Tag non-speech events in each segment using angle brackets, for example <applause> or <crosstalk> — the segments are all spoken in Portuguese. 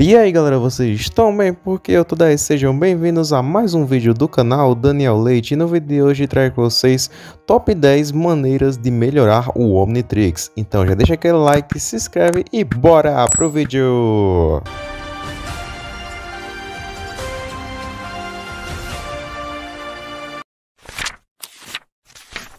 E aí galera, vocês estão bem? Porque eu tô daí, sejam bem-vindos a mais um vídeo do canal Daniel Leite e no vídeo de hoje trago para vocês top 10 maneiras de melhorar o Omnitrix. Então já deixa aquele like, se inscreve e bora pro vídeo!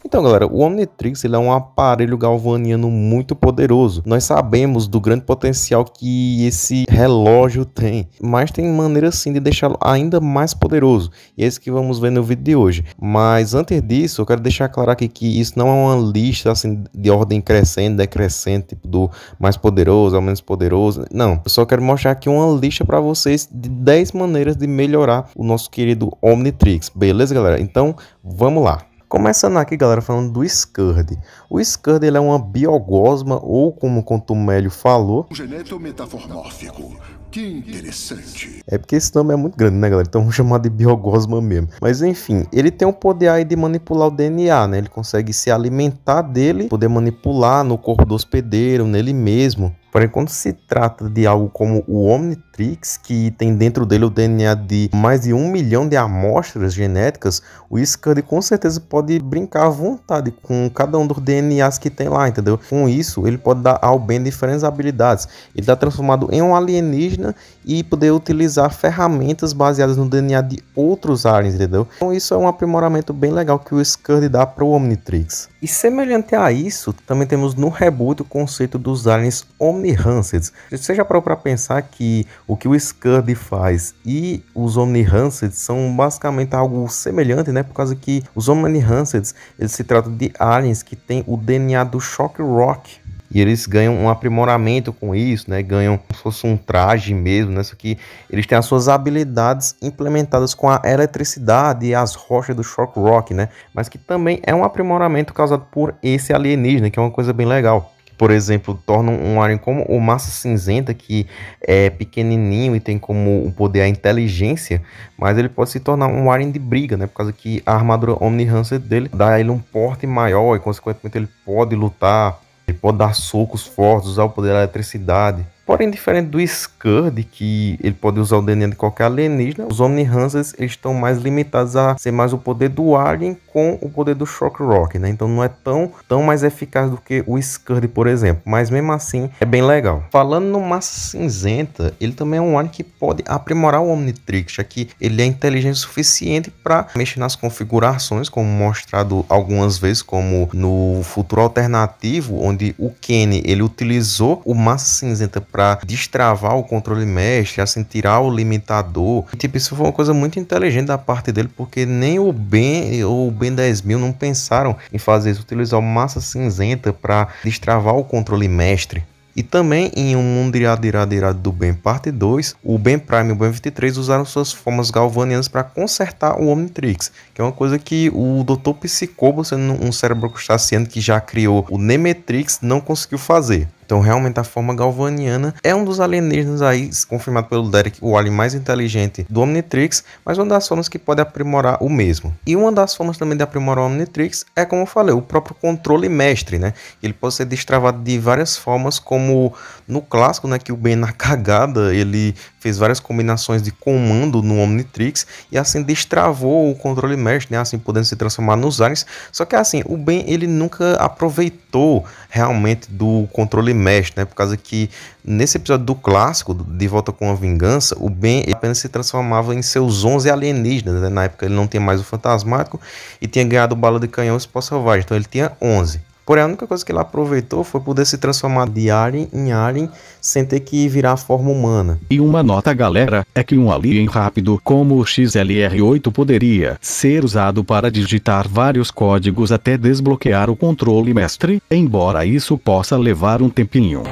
Então, galera, o Omnitrix ele é um aparelho galvaniano muito poderoso. Nós sabemos do grande potencial que esse relógio tem, mas tem maneira sim de deixá-lo ainda mais poderoso. E é isso que vamos ver no vídeo de hoje. Mas antes disso, eu quero deixar claro aqui que isso não é uma lista assim de ordem crescente, decrescente, tipo, do mais poderoso ao menos poderoso. Não, eu só quero mostrar aqui uma lista para vocês de 10 maneiras de melhorar o nosso querido Omnitrix. Beleza, galera? Então, vamos lá. Começando aqui, galera, falando do Scurd. O Scurd ele é uma biogosma, ou como o Contumélio falou... Geneto metaformórfico. Que interessante. É porque esse nome é muito grande, né, galera? Então vamos chamar de biogosma mesmo. Mas enfim, ele tem o poder aí de manipular o DNA, né? Ele consegue se alimentar dele, poder manipular no corpo do hospedeiro, nele mesmo. Porém, quando se trata de algo como o Omnitrix, que tem dentro dele o DNA de mais de um milhão de amostras genéticas, o Scud com certeza pode brincar à vontade com cada um dos DNAs que tem lá, entendeu? Com isso, ele pode dar ao Ben diferentes habilidades. Ele está transformado em um alienígena e poder utilizar ferramentas baseadas no DNA de outros aliens, entendeu? Então isso é um aprimoramento bem legal que o Scud dá para o Omnitrix. E semelhante a isso, também temos no reboot o conceito dos aliens Omnihanceds. Você já parou para pensar que o que o Scud faz e os Omnihanceds são basicamente algo semelhante, né? Por causa que os Omnihanceds, eles se tratam de aliens que têm o DNA do Shock Rock, e eles ganham um aprimoramento com isso, né? Ganham como se fosse um traje mesmo, né? Só que eles têm as suas habilidades implementadas com a eletricidade e as rochas do Shock Rock, né? Mas que também é um aprimoramento causado por esse alienígena, que é uma coisa bem legal por exemplo, tornam um alien como o Massa Cinzenta, que é pequenininho e tem como poder a inteligência, mas ele pode se tornar um alien de briga, né? Por causa que a armadura Omni Hunter dele dá a ele um porte maior e, consequentemente, ele pode lutar ele pode dar socos fortes, usar o poder da eletricidade. Porém, diferente do Skurd, que ele pode usar o DNA de qualquer alienígena, os Omnihansers estão mais limitados a ser mais o poder do alien com o poder do Shock Rock, né? Então não é tão, tão mais eficaz do que o Skurd, por exemplo, mas mesmo assim é bem legal. Falando no Massa Cinzenta, ele também é um alien que pode aprimorar o Omnitrix, Já que ele é inteligente o suficiente para mexer nas configurações, como mostrado algumas vezes, como no Futuro Alternativo, onde o Kenny ele utilizou o Massa Cinzenta para destravar o controle mestre, assim, tirar o limitador. E, tipo, isso foi uma coisa muito inteligente da parte dele, porque nem o Ben, ou o Ben em 10 mil não pensaram em fazer isso, utilizar massa cinzenta para destravar o controle mestre. E também em um mundo irado, irado, irado do Ben Parte 2, o Ben Prime e o Ben 23 usaram suas formas galvanianas para consertar o Omnitrix, que é uma coisa que o Dr. Psicobo, sendo um cérebro crustaceano que já criou o Nemetrix, não conseguiu fazer. Então, realmente, a forma galvaniana é um dos alienígenas aí, confirmado pelo Derek, o alien mais inteligente do Omnitrix, mas uma das formas que pode aprimorar o mesmo. E uma das formas também de aprimorar o Omnitrix é, como eu falei, o próprio controle mestre, né? Ele pode ser destravado de várias formas, como no clássico, né, que o Ben na cagada, ele fez várias combinações de comando no Omnitrix e assim destravou o controle mesh, né? Assim podendo se transformar nos aliens. Só que assim, o Ben ele nunca aproveitou realmente do controle mesh, né? Por causa que nesse episódio do clássico de Volta com a Vingança, o Ben apenas se transformava em seus 11 alienígenas, né? Na época ele não tinha mais o fantasmático e tinha ganhado bala de canhão e o Selvagem, então ele tinha 11. Porém, a única coisa que ele aproveitou foi poder se transformar de alien em alien sem ter que virar a forma humana. E uma nota, galera, é que um alien rápido como o XLR8 poderia ser usado para digitar vários códigos até desbloquear o controle mestre, embora isso possa levar um tempinho.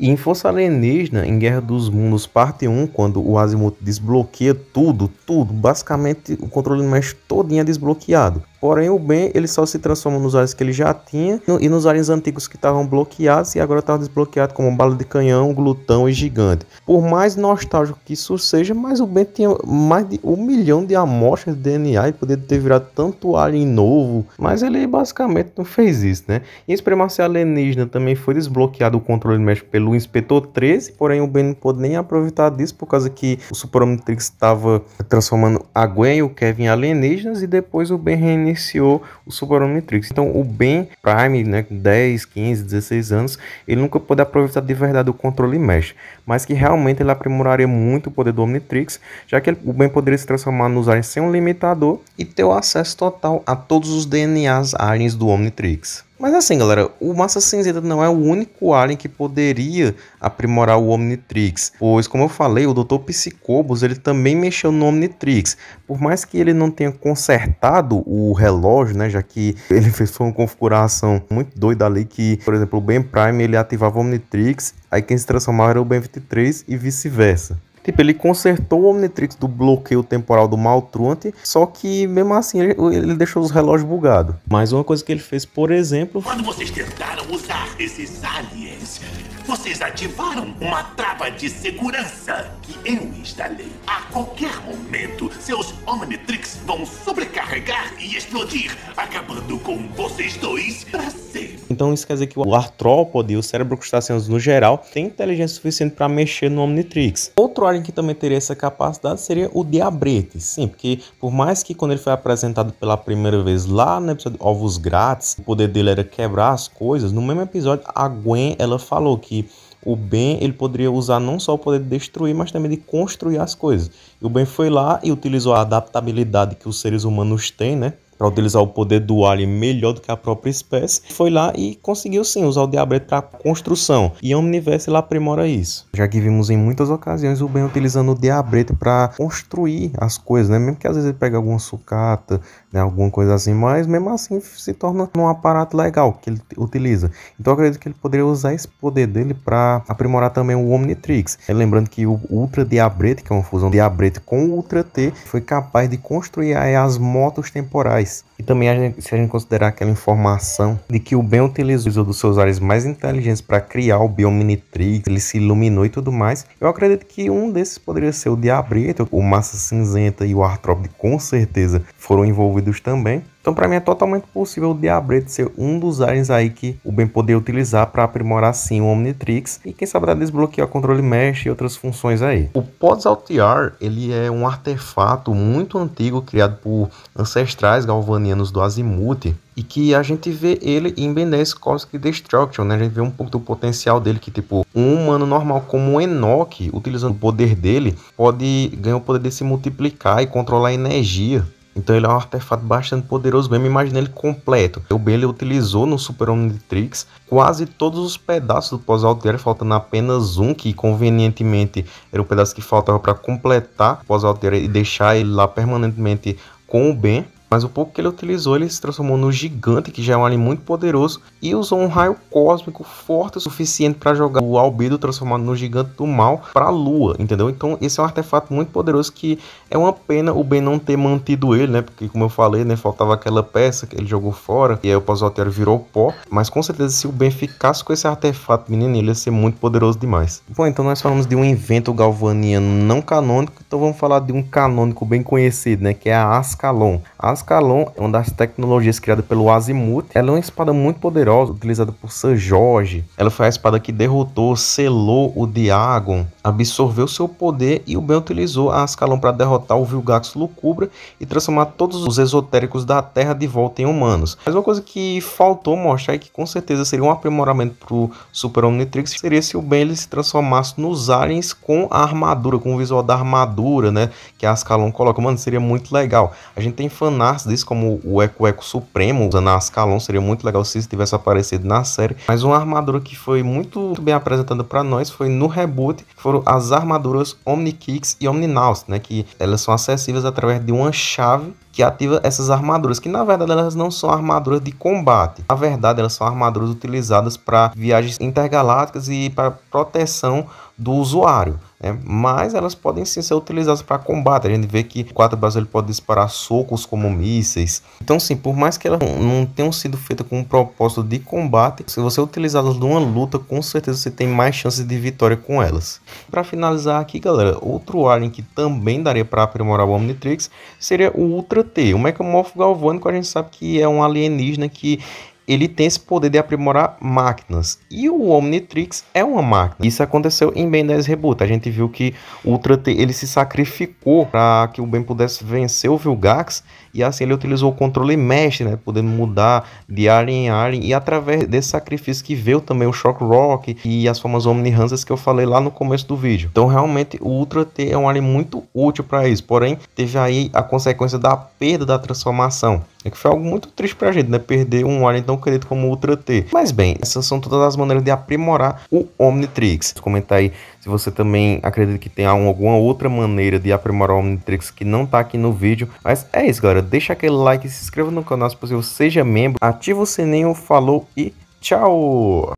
E em Força Alienígena, em Guerra dos Mundos, parte 1, quando o Asimuth desbloqueia tudo, tudo, basicamente o controle mestre todinho é desbloqueado. Porém, o Ben ele só se transforma nos aliens que ele já tinha e nos aliens antigos que estavam bloqueados e agora estavam tá desbloqueados como bala de canhão, glutão e gigante. Por mais nostálgico que isso seja, mas o Ben tinha mais de um milhão de amostras de DNA e poderia ter virado tanto alien novo, mas ele basicamente não fez isso, né? Em Supremacia Alienígena também foi desbloqueado o controle médico pelo Inspetor 13, porém o Ben não pôde nem aproveitar disso por causa que o Super Omnitrix estava transformando a Gwen e o Kevin em alienígenas e depois o Ben iniciou o Super Omnitrix. Então o Ben Prime, né, com 10, 15, 16 anos, ele nunca pôde aproveitar de verdade o controle mesh, mas que realmente ele aprimoraria muito o poder do Omnitrix, já que ele, o Ben poderia se transformar nos aliens sem um limitador e ter o acesso total a todos os DNAs aliens do Omnitrix. Mas assim, galera, o Massa Cinzenta não é o único alien que poderia aprimorar o Omnitrix, pois, como eu falei, o Dr. Psicobos ele também mexeu no Omnitrix. Por mais que ele não tenha consertado o relógio, né, já que <laughs> ele fez uma configuração muito doida ali que, por exemplo, o Ben Prime ele ativava o Omnitrix, aí quem se transformava era o Ben 23 e vice-versa. Tipo, ele consertou o Omnitrix do bloqueio temporal do Maltruante, só que mesmo assim ele, ele deixou os relógios bugados. Mas uma coisa que ele fez, por exemplo. Quando vocês tentaram usar esses aliens vocês ativaram uma trava de segurança que eu instalei. A qualquer momento, seus Omnitrix vão sobrecarregar e explodir, acabando com vocês dois pra sempre. Então isso quer dizer que o artrópode, o cérebro crustáceano no geral, tem inteligência suficiente para mexer no Omnitrix. Outro alien que também teria essa capacidade seria o Diabrete. Sim, porque por mais que quando ele foi apresentado pela primeira vez lá no episódio Ovos Grátis, o poder dele era quebrar as coisas, no mesmo episódio a Gwen ela falou que o Ben ele poderia usar não só o poder de destruir, mas também de construir as coisas. E o Ben foi lá e utilizou a adaptabilidade que os seres humanos têm, né? para utilizar o poder do alien melhor do que a própria espécie, foi lá e conseguiu sim usar o diabrete para construção. E o Omniverse lá aprimora isso. Já que vimos em muitas ocasiões o Ben utilizando o diabrete para construir as coisas, né? Mesmo que às vezes ele pegue alguma sucata, né? alguma coisa assim, mas mesmo assim se torna um aparato legal que ele utiliza. Então eu acredito que ele poderia usar esse poder dele para aprimorar também o Omnitrix. É, lembrando que o Ultra Diabrete, que é uma fusão diabrete com o Ultra T, foi capaz de construir as motos temporais e também a gente, se a gente considerar aquela informação de que o Ben utilizou dos seus ares mais inteligentes para criar o Biominitrix, ele se iluminou e tudo mais, eu acredito que um desses poderia ser o Diabrito, o Massa Cinzenta e o Artrópode com certeza foram envolvidos também. Então, para mim, é totalmente possível o Diabrete ser um dos aliens aí que o Ben poder utilizar para aprimorar sim o Omnitrix e quem sabe desbloquear o controle mesh e outras funções aí. O Pods Altiar, ele é um artefato muito antigo criado por ancestrais galvanianos do Azimuth e que a gente vê ele em 10 Cosmic Destruction, né? A gente vê um pouco do potencial dele que, tipo, um humano normal como o Enoch, utilizando o poder dele, pode ganhar o poder de se multiplicar e controlar a energia então ele é um artefato bastante poderoso mesmo, imagina ele completo. O Bailey utilizou no Super Omnitrix quase todos os pedaços do pós-altério, faltando apenas um, que convenientemente era o pedaço que faltava para completar o pós-altério e deixar ele lá permanentemente com o Ben. Mas o pouco que ele utilizou, ele se transformou no gigante, que já é um alien muito poderoso, e usou um raio cósmico forte o suficiente para jogar o albedo transformado no gigante do mal para a lua, entendeu? Então, esse é um artefato muito poderoso que é uma pena o Ben não ter mantido ele, né? Porque, como eu falei, né, faltava aquela peça que ele jogou fora, e aí o Pazotério virou pó. Mas com certeza, se o Ben ficasse com esse artefato, menino, ele ia ser muito poderoso demais. Bom, então nós falamos de um invento galvaniano não canônico, então vamos falar de um canônico bem conhecido, né? Que é a Ascalon. A Ascalon é uma das tecnologias criadas pelo Azimuth. Ela é uma espada muito poderosa, utilizada por San Jorge. Ela foi a espada que derrotou, selou o Diagon, absorveu seu poder e o Ben utilizou a Ascalon para derrotar o Vilgax Lucubra e transformar todos os esotéricos da Terra de volta em humanos. Mas uma coisa que faltou mostrar e que com certeza seria um aprimoramento para o Super Omnitrix seria se o Ben ele se transformasse nos aliens com a armadura, com o visual da armadura, né? Que a Ascalon coloca. Mano, seria muito legal. A gente tem fanáticos março como o Eco Eco Supremo, usando a Ascalon, seria muito legal se isso tivesse aparecido na série. Mas uma armadura que foi muito, muito bem apresentada para nós foi no reboot, que foram as armaduras Omni Kicks e Omni Naus, né, que elas são acessíveis através de uma chave que ativa essas armaduras, que na verdade elas não são armaduras de combate. Na verdade, elas são armaduras utilizadas para viagens intergalácticas e para proteção do usuário né? mas elas podem sim ser utilizadas para combate. A gente vê que o braços brasileiro pode disparar socos como mísseis. Então, sim, por mais que elas não tenham sido feitas com um propósito de combate, se você utilizar elas numa luta, com certeza você tem mais chances de vitória com elas. Para finalizar aqui, galera, outro alien que também daria para aprimorar o Omnitrix seria o Ultra T. O Mecamorfo Galvânico a gente sabe que é um alienígena que ele tem esse poder de aprimorar máquinas. E o Omnitrix é uma máquina. Isso aconteceu em Ben 10 Reboot. A gente viu que Ultra T, ele se sacrificou para que o Ben pudesse vencer o Vilgax. E assim ele utilizou o controle mestre, né? Podendo mudar de área em área. E através desse sacrifício que veio também o Shock Rock e as formas Omnihanzas que eu falei lá no começo do vídeo. Então realmente o Ultra T é um alien muito útil para isso. Porém, teve aí a consequência da perda da transformação. É que foi algo muito triste pra gente, né? Perder um alien tão querido como o Ultra T. Mas bem, essas são todas as maneiras de aprimorar o Omnitrix. Comenta aí se você também acredita que tem alguma outra maneira de aprimorar o Omnitrix que não tá aqui no vídeo. Mas é isso, galera. Deixa aquele like, se inscreva no canal se possível, seja membro, ativa o sininho, falou e tchau!